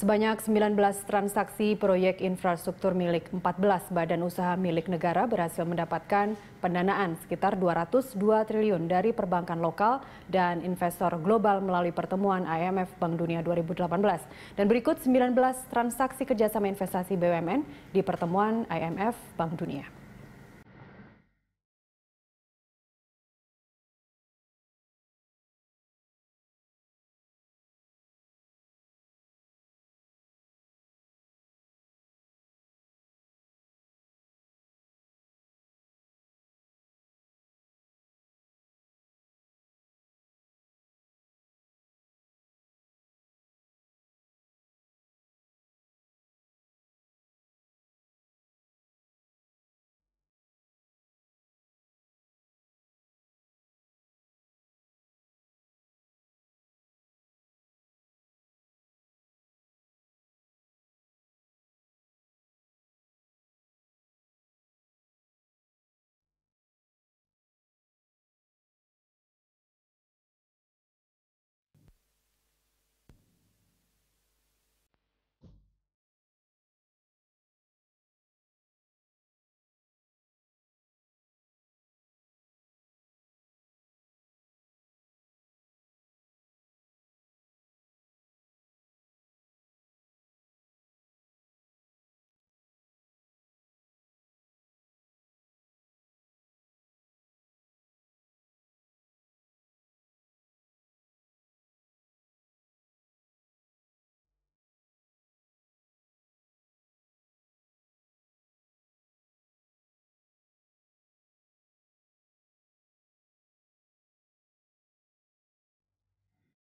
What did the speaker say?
Sebanyak 19 transaksi proyek infrastruktur milik 14 badan usaha milik negara berhasil mendapatkan pendanaan sekitar 202 triliun dari perbankan lokal dan investor global melalui pertemuan IMF Bank Dunia 2018. Dan berikut 19 transaksi kerjasama investasi BUMN di pertemuan IMF Bank Dunia.